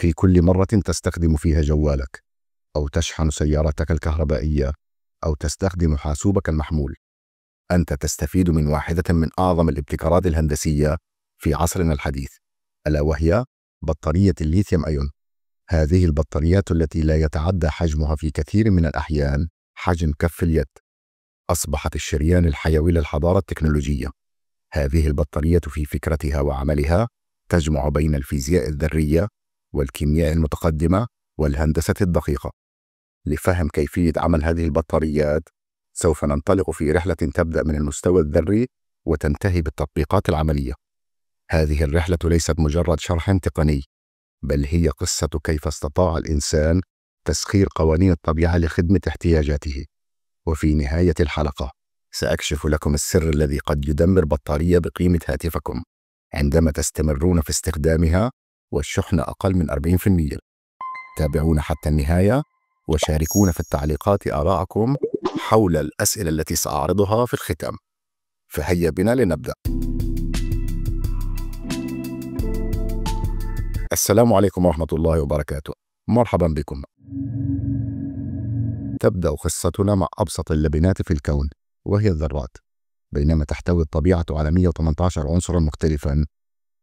في كل مرة تستخدم فيها جوالك أو تشحن سيارتك الكهربائية أو تستخدم حاسوبك المحمول أنت تستفيد من واحدة من أعظم الابتكارات الهندسية في عصرنا الحديث ألا وهي بطارية الليثيوم أيون هذه البطاريات التي لا يتعدى حجمها في كثير من الأحيان حجم كف اليد أصبحت الشريان الحيوي للحضارة التكنولوجية هذه البطارية في فكرتها وعملها تجمع بين الفيزياء الذرية والكيمياء المتقدمة والهندسة الدقيقة لفهم كيفية عمل هذه البطاريات سوف ننطلق في رحلة تبدأ من المستوى الذري وتنتهي بالتطبيقات العملية هذه الرحلة ليست مجرد شرح تقني بل هي قصة كيف استطاع الإنسان تسخير قوانين الطبيعة لخدمة احتياجاته وفي نهاية الحلقة سأكشف لكم السر الذي قد يدمر بطارية بقيمة هاتفكم عندما تستمرون في استخدامها والشحنة أقل من 40% تابعونا حتى النهاية وشاركونا في التعليقات آراءكم حول الأسئلة التي سأعرضها في الختام فهيا بنا لنبدأ السلام عليكم ورحمة الله وبركاته مرحبا بكم تبدأ قصتنا مع أبسط اللبنات في الكون وهي الذرات بينما تحتوي الطبيعة على 118 عنصرا مختلفا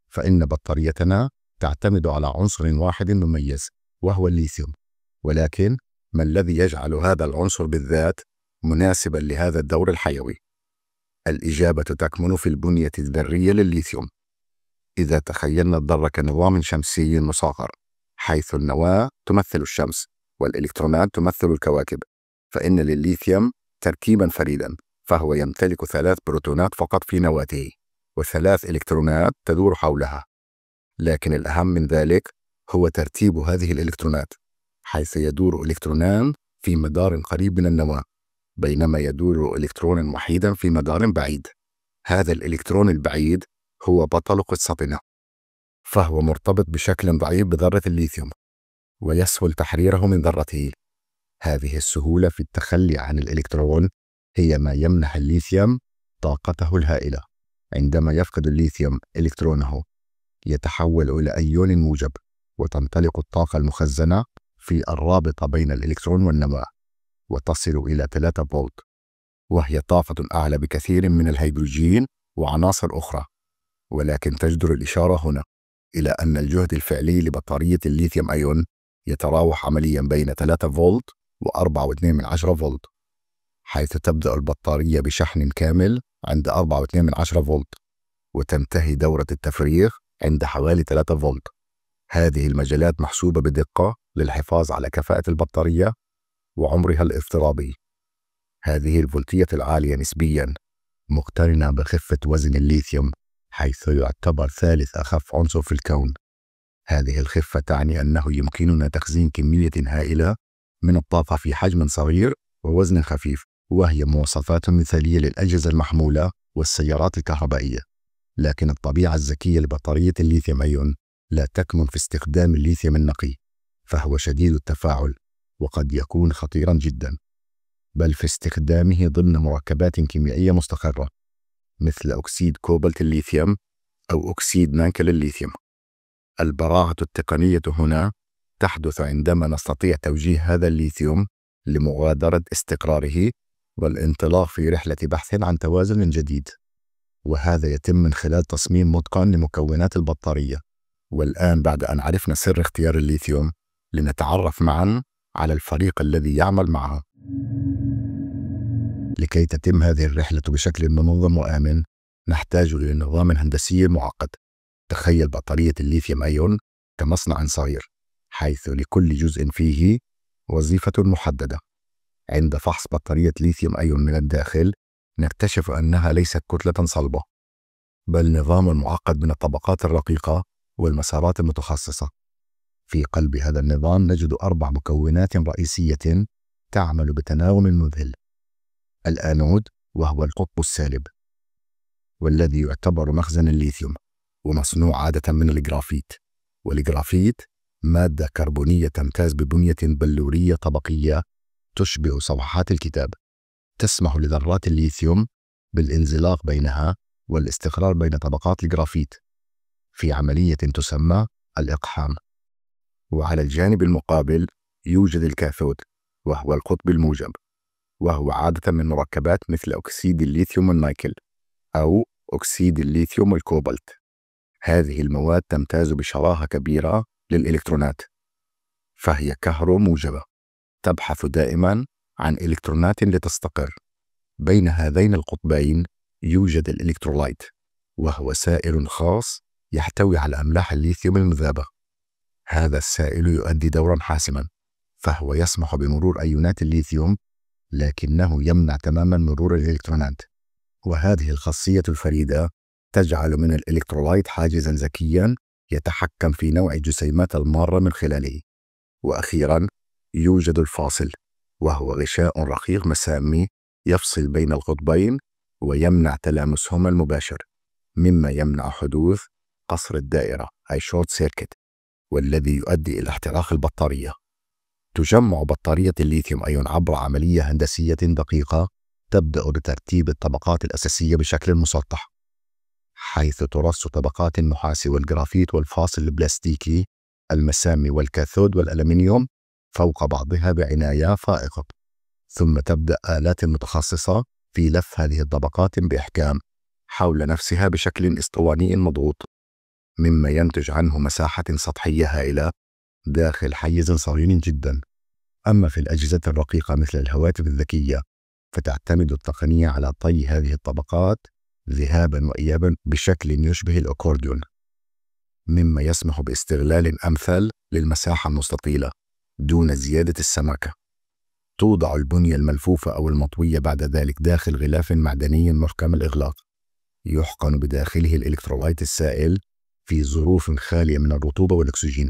فإن بطاريتنا تعتمد على عنصر واحد مميز وهو الليثيوم ولكن ما الذي يجعل هذا العنصر بالذات مناسبا لهذا الدور الحيوي؟ الإجابة تكمن في البنية الذرية للليثيوم إذا تخيلنا الذرة كنظام شمسي مصغر حيث النواة تمثل الشمس والإلكترونات تمثل الكواكب فإن للليثيوم تركيبا فريدا فهو يمتلك ثلاث بروتونات فقط في نواته وثلاث إلكترونات تدور حولها لكن الأهم من ذلك هو ترتيب هذه الإلكترونات حيث يدور إلكترونان في مدار قريب من النواة بينما يدور إلكترون وحيدا في مدار بعيد هذا الإلكترون البعيد هو بطل قصتنا فهو مرتبط بشكل ضعيف بذرة الليثيوم ويسهل تحريره من ذرته هذه السهولة في التخلي عن الإلكترون هي ما يمنح الليثيوم طاقته الهائلة عندما يفقد الليثيوم إلكترونه يتحول إلى أيون موجب وتنطلق الطاقة المخزنة في الرابطة بين الإلكترون والنواة وتصل إلى 3 فولت وهي طاقة أعلى بكثير من الهيدروجين وعناصر أخرى ولكن تجدر الإشارة هنا إلى أن الجهد الفعلي لبطارية الليثيوم أيون يتراوح عمليا بين 3 فولت و4.2 فولت حيث تبدأ البطارية بشحن كامل عند 4.2 فولت وتنتهي دورة التفريغ عند حوالي 3 فولت هذه المجالات محسوبة بدقة للحفاظ على كفاءة البطارية وعمرها الافتراضي هذه الفولتية العالية نسبياً مقترنة بخفة وزن الليثيوم حيث يعتبر ثالث أخف عنصر في الكون هذه الخفة تعني أنه يمكننا تخزين كمية هائلة من الطاقة في حجم صغير ووزن خفيف وهي مواصفات مثالية للأجهزة المحمولة والسيارات الكهربائية لكن الطبيعة الذكية لبطارية الليثيوم أيون لا تكمن في استخدام الليثيوم النقي فهو شديد التفاعل وقد يكون خطيرا جدا بل في استخدامه ضمن مركبات كيميائية مستقرة مثل أكسيد كوبالت الليثيوم أو أكسيد نانكل الليثيوم البراعة التقنية هنا تحدث عندما نستطيع توجيه هذا الليثيوم لمغادرة استقراره والانطلاق في رحلة بحث عن توازن جديد وهذا يتم من خلال تصميم متقن لمكونات البطارية والآن بعد أن عرفنا سر اختيار الليثيوم لنتعرف معا على الفريق الذي يعمل معها لكي تتم هذه الرحلة بشكل منظم وآمن نحتاج إلى نظام هندسي معقد تخيل بطارية الليثيوم أيون كمصنع صغير حيث لكل جزء فيه وظيفة محددة عند فحص بطارية ليثيوم أيون من الداخل نكتشف أنها ليست كتلة صلبة، بل نظام معقد من الطبقات الرقيقة والمسارات المتخصصة. في قلب هذا النظام نجد أربع مكونات رئيسية تعمل بتناغم مذهل. الآنود وهو القطب السالب، والذي يعتبر مخزن الليثيوم، ومصنوع عادة من الجرافيت، والجرافيت مادة كربونية تمتاز ببنية بلورية طبقية تشبه صفحات الكتاب تسمح لذرات الليثيوم بالانزلاق بينها والاستقرار بين طبقات الجرافيت في عملية تسمى الإقحام وعلى الجانب المقابل يوجد الكاثود وهو القطب الموجب وهو عادة من مركبات مثل أكسيد الليثيوم النايكل أو أكسيد الليثيوم الكوبالت هذه المواد تمتاز بشراهة كبيرة للإلكترونات فهي كهروموجبة تبحث دائما عن إلكترونات لتستقر بين هذين القطبين يوجد الإلكترولايت وهو سائل خاص يحتوي على أملاح الليثيوم المذابة هذا السائل يؤدي دورا حاسما فهو يسمح بمرور أيونات الليثيوم لكنه يمنع تماما مرور الإلكترونات وهذه الخاصية الفريدة تجعل من الإلكترولايت حاجزا ذكيا يتحكم في نوع الجسيمات المارة من خلاله وأخيرا يوجد الفاصل وهو غشاء رقيق مسامي يفصل بين القطبين ويمنع تلامسهما المباشر مما يمنع حدوث قصر الدائرة أي شورت سيركت والذي يؤدي إلى احتراق البطارية تجمع بطارية الليثيوم أيون عبر عملية هندسية دقيقة تبدأ بترتيب الطبقات الأساسية بشكل مسطح حيث ترص طبقات النحاس والجرافيت والفاصل البلاستيكي المسامي والكاثود والألمنيوم فوق بعضها بعناية فائقة ثم تبدأ آلات متخصصة في لف هذه الطبقات بإحكام حول نفسها بشكل اسطواني مضغوط مما ينتج عنه مساحة سطحية هائلة داخل حيز صغير جدا أما في الأجهزة الرقيقة مثل الهواتف الذكية فتعتمد التقنية على طي هذه الطبقات ذهابا وإيابا بشكل يشبه الأكورديون مما يسمح باستغلال أمثل للمساحة المستطيلة دون زيادة السمكة توضع البنية الملفوفة أو المطوية بعد ذلك داخل غلاف معدني محكم الإغلاق يحقن بداخله الإلكترولايت السائل في ظروف خالية من الرطوبة والأكسجين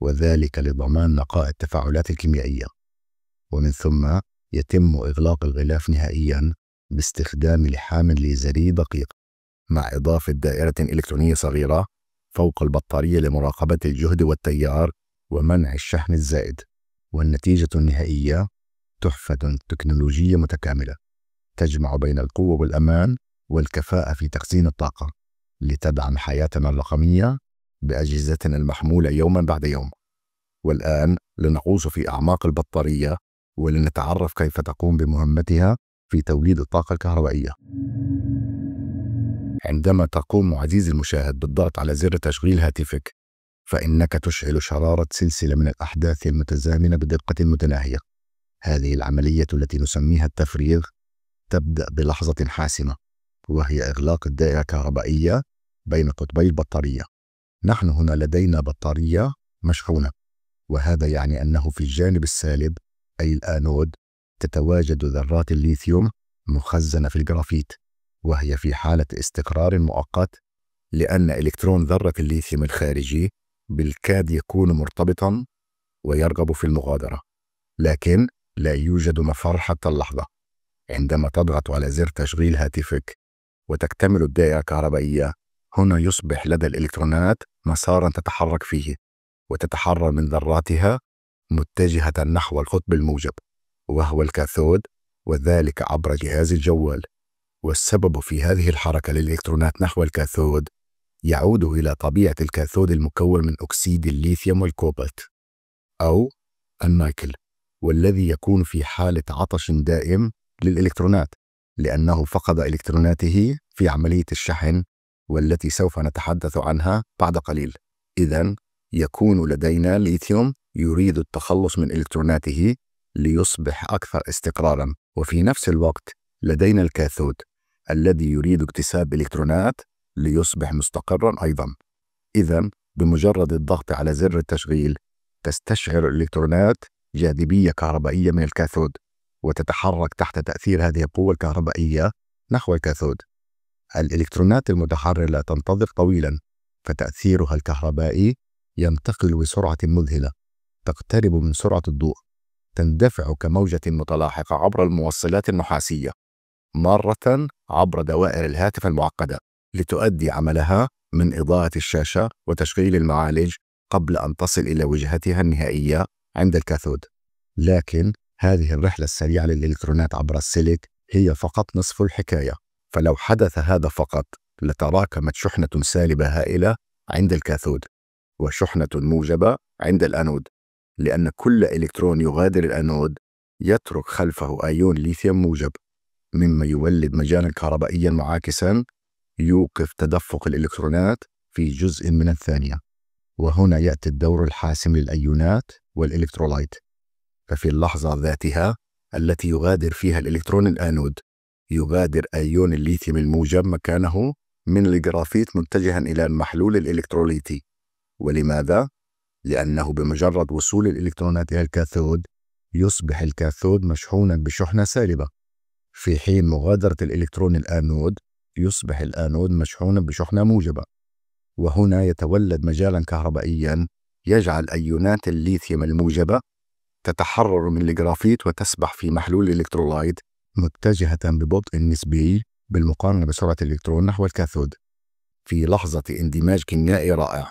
وذلك لضمان نقاء التفاعلات الكيميائية ومن ثم يتم إغلاق الغلاف نهائيا باستخدام لحام ليزري دقيق مع إضافة دائرة إلكترونية صغيرة فوق البطارية لمراقبة الجهد والتيار ومنع الشحن الزائد والنتيجة النهائية تحفة تكنولوجية متكاملة تجمع بين القوة والأمان والكفاءة في تخزين الطاقة لتدعم حياتنا الرقمية بأجهزتنا المحمولة يوما بعد يوم والآن لنغوص في أعماق البطارية ولنتعرف كيف تقوم بمهمتها في توليد الطاقة الكهربائية عندما تقوم عزيزي المشاهد بالضغط على زر تشغيل هاتفك فإنك تشعل شرارة سلسلة من الأحداث المتزامنة بدقة متناهية. هذه العملية التي نسميها التفريغ تبدأ بلحظة حاسمة، وهي إغلاق الدائرة الكهربائية بين قطبي البطارية. نحن هنا لدينا بطارية مشحونة، وهذا يعني أنه في الجانب السالب أي الآنود تتواجد ذرات الليثيوم مخزنة في الجرافيت، وهي في حالة استقرار مؤقت لأن إلكترون ذرة الليثيوم الخارجي بالكاد يكون مرتبطا ويرغب في المغادرة لكن لا يوجد مفر حتى اللحظة عندما تضغط على زر تشغيل هاتفك وتكتمل الدائرة الكهربائية هنا يصبح لدى الإلكترونات مسارا تتحرك فيه وتتحرر من ذراتها متجهة نحو القطب الموجب وهو الكاثود وذلك عبر جهاز الجوال والسبب في هذه الحركة للإلكترونات نحو الكاثود يعود إلى طبيعة الكاثود المكون من أكسيد الليثيوم والكوبالت أو النيكل والذي يكون في حالة عطش دائم للإلكترونات لأنه فقد إلكتروناته في عملية الشحن والتي سوف نتحدث عنها بعد قليل إذا يكون لدينا ليثيوم يريد التخلص من إلكتروناته ليصبح أكثر استقرارا وفي نفس الوقت لدينا الكاثود الذي يريد اكتساب إلكترونات ليصبح مستقرا أيضا إذا بمجرد الضغط على زر التشغيل تستشعر الإلكترونات جاذبية كهربائية من الكاثود وتتحرك تحت تأثير هذه القوة الكهربائية نحو الكاثود الإلكترونات المتحررة لا تنتظر طويلا فتأثيرها الكهربائي ينتقل بسرعة مذهلة تقترب من سرعة الضوء تندفع كموجة متلاحقة عبر الموصلات النحاسية مرة عبر دوائر الهاتف المعقدة لتؤدي عملها من إضاءة الشاشة وتشغيل المعالج قبل أن تصل إلى وجهتها النهائية عند الكاثود لكن هذه الرحلة السريعة للإلكترونات عبر السلك هي فقط نصف الحكاية فلو حدث هذا فقط لتراكمت شحنة سالبة هائلة عند الكاثود وشحنة موجبة عند الأنود لأن كل إلكترون يغادر الأنود يترك خلفه أيون ليثيوم موجب مما يولد مجالا كهربائيا معاكسا يوقف تدفق الإلكترونات في جزء من الثانية وهنا يأتي الدور الحاسم للأيونات والإلكترولايت ففي اللحظة ذاتها التي يغادر فيها الإلكترون الآنود يغادر أيون الليثيوم الموجب مكانه من الجرافيت متجها إلى المحلول الإلكتروليتي ولماذا؟ لأنه بمجرد وصول الإلكترونات إلى الكاثود يصبح الكاثود مشحونا بشحنة سالبة في حين مغادرة الإلكترون الآنود يصبح الآنود مشحونا بشحنة موجبة وهنا يتولد مجالا كهربائيا يجعل أيونات الليثيوم الموجبة تتحرر من الجرافيت وتسبح في محلول الإلكترولايت متجهة ببطء نسبي بالمقارنة بسرعة الإلكترون نحو الكاثود في لحظة اندماج كيميائي رائع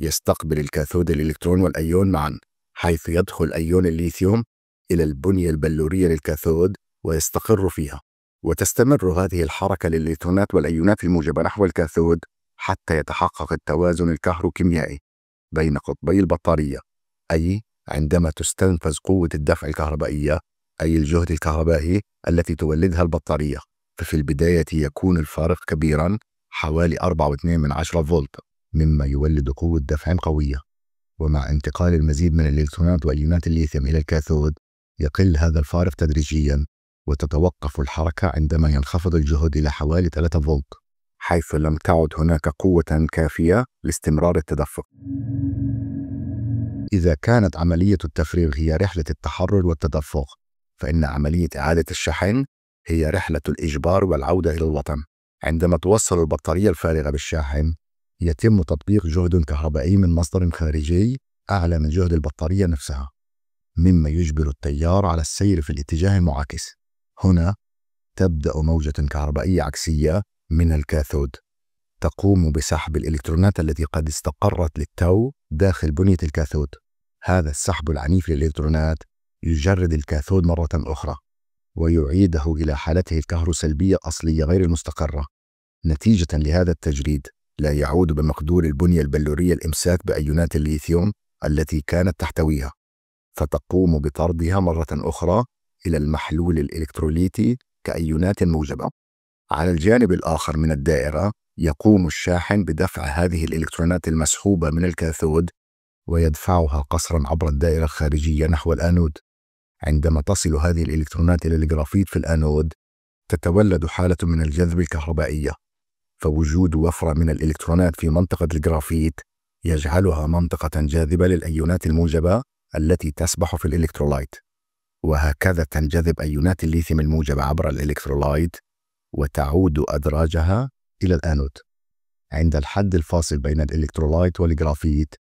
يستقبل الكاثود الإلكترون والأيون معا حيث يدخل أيون الليثيوم إلى البنية البلورية للكاثود ويستقر فيها وتستمر هذه الحركة للإلكترونات والأيونات الموجبة نحو الكاثود حتى يتحقق التوازن الكهروكيميائي بين قطبي البطارية أي عندما تستنفذ قوة الدفع الكهربائية أي الجهد الكهربائي التي تولدها البطارية ففي البداية يكون الفارق كبيرا حوالي 4.2 من عشرة فولت مما يولد قوة دفع قوية ومع انتقال المزيد من الإلكترونات وأيونات الليثيوم إلى الكاثود يقل هذا الفارق تدريجيا وتتوقف الحركة عندما ينخفض الجهد إلى حوالي 3 فولت حيث لم تعد هناك قوة كافية لاستمرار التدفق إذا كانت عملية التفريغ هي رحلة التحرر والتدفق فإن عملية إعادة الشحن هي رحلة الإجبار والعودة إلى الوطن عندما توصل البطارية الفارغة بالشاحن يتم تطبيق جهد كهربائي من مصدر خارجي أعلى من جهد البطارية نفسها مما يجبر التيار على السير في الاتجاه المعاكس هنا تبدأ موجة كهربائية عكسية من الكاثود تقوم بسحب الإلكترونات التي قد استقرت للتو داخل بنية الكاثود هذا السحب العنيف للإلكترونات يجرد الكاثود مرة أخرى ويعيده إلى حالته الكهروسلبية الأصلية غير المستقرة نتيجة لهذا التجريد لا يعود بمقدور البنية البلورية الإمساك بأيونات الليثيوم التي كانت تحتويها فتقوم بطردها مرة أخرى إلى المحلول الإلكتروليتي كأيونات موجبة. على الجانب الآخر من الدائرة يقوم الشاحن بدفع هذه الإلكترونات المسحوبة من الكاثود ويدفعها قصرا عبر الدائرة الخارجية نحو الآنود. عندما تصل هذه الإلكترونات إلى الجرافيت في الآنود تتولد حالة من الجذب الكهربائية فوجود وفرة من الإلكترونات في منطقة الجرافيت يجعلها منطقة جاذبة للأيونات الموجبة التي تسبح في الإلكترولايت وهكذا تنجذب أيونات الليثيوم الموجبة عبر الإلكترولايت وتعود أدراجها إلى الآنود عند الحد الفاصل بين الإلكترولايت والجرافيت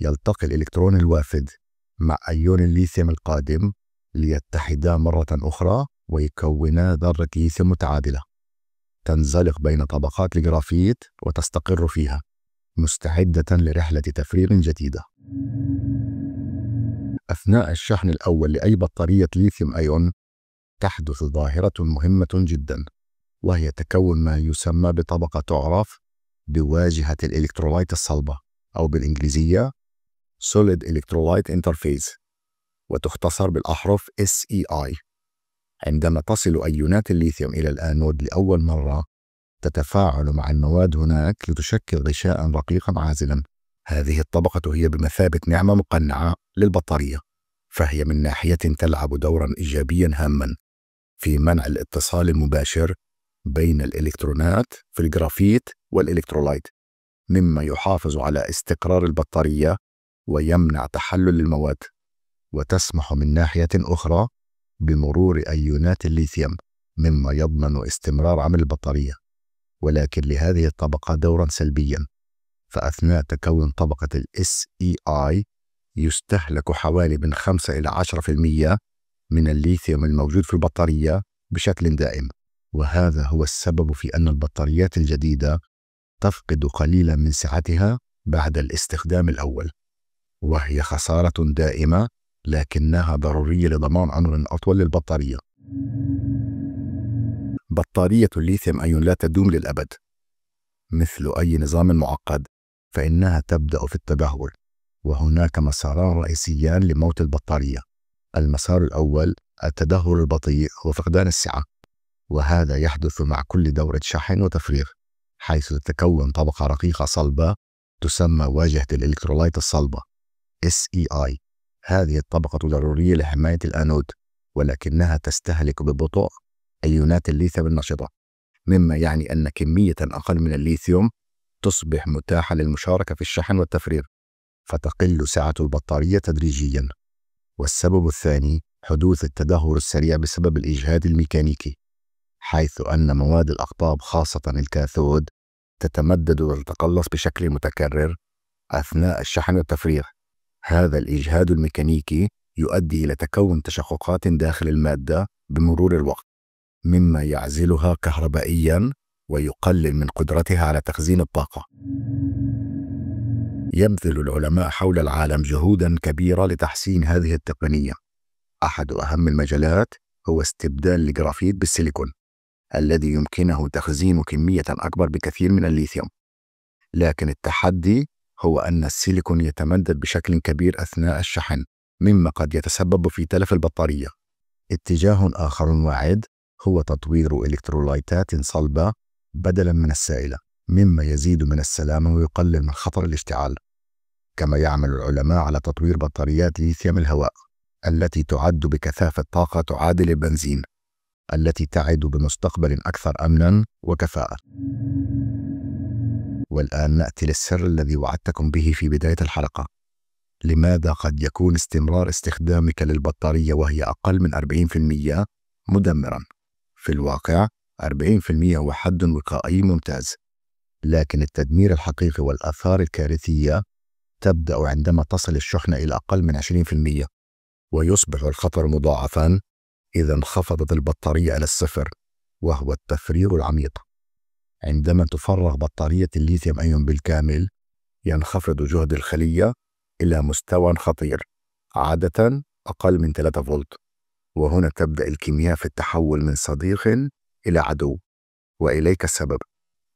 يلتقي الإلكترون الوافد مع أيون الليثيوم القادم ليتحدا مرة أخرى ويكونا ذرة ليثيوم متعادلة تنزلق بين طبقات الجرافيت وتستقر فيها مستعدة لرحلة تفريغ جديدة أثناء الشحن الأول لأي بطارية ليثيوم أيون تحدث ظاهرة مهمة جدا وهي تكون ما يسمى بطبقة تعرف بواجهة الإلكترولايت الصلبة أو بالإنجليزية Solid Electrolyte Interface وتختصر بالأحرف SEI عندما تصل أيونات الليثيوم إلى الآنود لأول مرة تتفاعل مع المواد هناك لتشكل غشاء رقيقا عازلا هذه الطبقة هي بمثابة نعمة مقنعة للبطارية فهي من ناحية تلعب دورا إيجابيا هاما في منع الاتصال المباشر بين الإلكترونات في الجرافيت والإلكترولايت مما يحافظ على استقرار البطارية ويمنع تحلل المواد وتسمح من ناحية أخرى بمرور أيونات الليثيوم مما يضمن استمرار عمل البطارية ولكن لهذه الطبقة دورا سلبيا فأثناء تكون طبقة الـ SEI يستهلك حوالي من 5 إلى 10% من الليثيوم الموجود في البطارية بشكل دائم وهذا هو السبب في أن البطاريات الجديدة تفقد قليلا من سعتها بعد الاستخدام الأول وهي خسارة دائمة لكنها ضرورية لضمان عمر أطول للبطارية بطارية الليثيوم أيون لا تدوم للأبد مثل أي نظام معقد فإنها تبدأ في التدهور وهناك مساران رئيسيان لموت البطارية المسار الأول التدهور البطيء وفقدان السعة وهذا يحدث مع كل دورة شحن وتفريغ حيث تتكون طبقة رقيقة صلبة تسمى واجهة الإلكترولايت الصلبة SEI هذه الطبقة ضرورية لحماية الأنود ولكنها تستهلك ببطء أيونات الليثيوم النشطة مما يعني أن كمية أقل من الليثيوم تصبح متاحة للمشاركة في الشحن والتفريغ فتقل سعة البطارية تدريجيا والسبب الثاني حدوث التدهور السريع بسبب الإجهاد الميكانيكي حيث أن مواد الأقطاب خاصة الكاثود تتمدد وتتقلص بشكل متكرر أثناء الشحن والتفريغ هذا الإجهاد الميكانيكي يؤدي إلى تكون تشققات داخل المادة بمرور الوقت مما يعزلها كهربائيا ويقلل من قدرتها على تخزين الطاقة. يبذل العلماء حول العالم جهودا كبيرة لتحسين هذه التقنية. أحد أهم المجالات هو استبدال الجرافيت بالسيليكون، الذي يمكنه تخزين كمية أكبر بكثير من الليثيوم. لكن التحدي هو أن السيليكون يتمدد بشكل كبير أثناء الشحن، مما قد يتسبب في تلف البطارية. اتجاه آخر واعد هو تطوير إلكترولايتات صلبة بدلا من السائلة مما يزيد من السلامة ويقلل من خطر الاشتعال كما يعمل العلماء على تطوير بطاريات ليثيوم الهواء التي تعد بكثافة طاقة تعادل البنزين التي تعد بمستقبل أكثر أمنا وكفاءة والآن نأتي للسر الذي وعدتكم به في بداية الحلقة لماذا قد يكون استمرار استخدامك للبطارية وهي أقل من 40% مدمرا في الواقع 40% هو حد وقائي ممتاز لكن التدمير الحقيقي والآثار الكارثية تبدأ عندما تصل الشحنة إلى أقل من 20% ويصبح الخطر مضاعفا إذا انخفضت البطارية إلى الصفر وهو التفريغ العميق عندما تفرغ بطارية الليثيوم أيون بالكامل ينخفض جهد الخلية إلى مستوى خطير عادة أقل من 3 فولت وهنا تبدأ الكيمياء في التحول من صديق إلى عدو وإليك السبب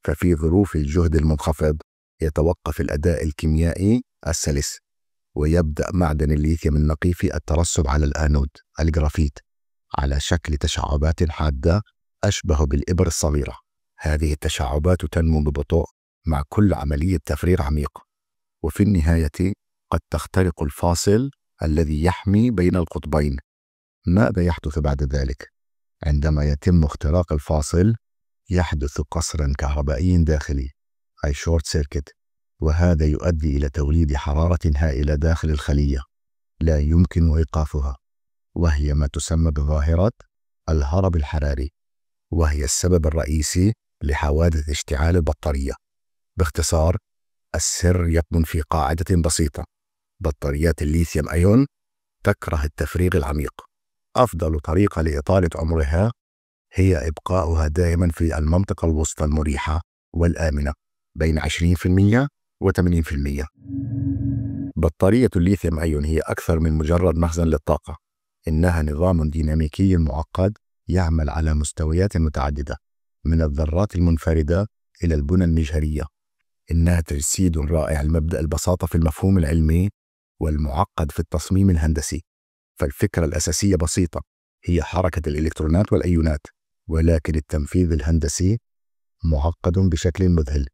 ففي ظروف الجهد المنخفض يتوقف الأداء الكيميائي السلس ويبدأ معدن الليثيوم النقيفي الترسب على الآنود الجرافيت على شكل تشعبات حادة أشبه بالإبر الصغيرة هذه التشعبات تنمو ببطء مع كل عملية تفريغ عميق وفي النهاية قد تخترق الفاصل الذي يحمي بين القطبين ماذا يحدث بعد ذلك؟ عندما يتم اختراق الفاصل يحدث قصر كهربائي داخلي أي شورت سيركت وهذا يؤدي إلى توليد حرارة هائلة داخل الخلية لا يمكن إيقافها وهي ما تسمى بظاهرة الهرب الحراري وهي السبب الرئيسي لحوادث اشتعال البطارية باختصار السر يكمن في قاعدة بسيطة بطاريات الليثيوم أيون تكره التفريغ العميق أفضل طريقة لإطالة عمرها هي إبقاؤها دائما في المنطقة الوسطى المريحة والآمنة بين 20% و 80%. بطارية الليثيوم أيون هي أكثر من مجرد مخزن للطاقة، إنها نظام ديناميكي معقد يعمل على مستويات متعددة من الذرات المنفردة إلى البنى المجهرية. إنها تجسيد رائع لمبدأ البساطة في المفهوم العلمي والمعقد في التصميم الهندسي. فالفكرة الأساسية بسيطة هي حركة الإلكترونات والأيونات ولكن التنفيذ الهندسي معقد بشكل مذهل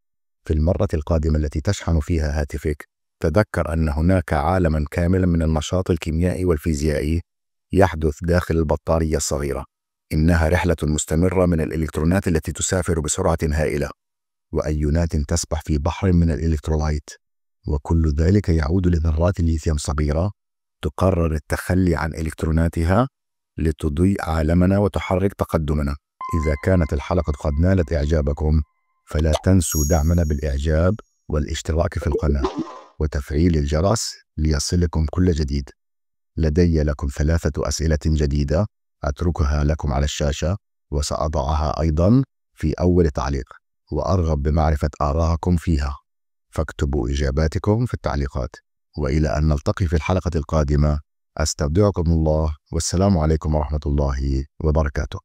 في المرة القادمة التي تشحن فيها هاتفك تذكر أن هناك عالما كاملا من النشاط الكيميائي والفيزيائي يحدث داخل البطارية الصغيرة إنها رحلة مستمرة من الإلكترونات التي تسافر بسرعة هائلة وأيونات تسبح في بحر من الإلكترولايت وكل ذلك يعود لذرات الليثيوم صغيرة تقرر التخلي عن إلكتروناتها لتضيء عالمنا وتحرك تقدمنا إذا كانت الحلقة قد نالت إعجابكم فلا تنسوا دعمنا بالإعجاب والاشتراك في القناة وتفعيل الجرس ليصلكم كل جديد لدي لكم ثلاثة أسئلة جديدة أتركها لكم على الشاشة وسأضعها أيضا في أول تعليق وأرغب بمعرفة آراءكم فيها فاكتبوا إجاباتكم في التعليقات وإلى أن نلتقي في الحلقة القادمة أستودعكم الله والسلام عليكم ورحمة الله وبركاته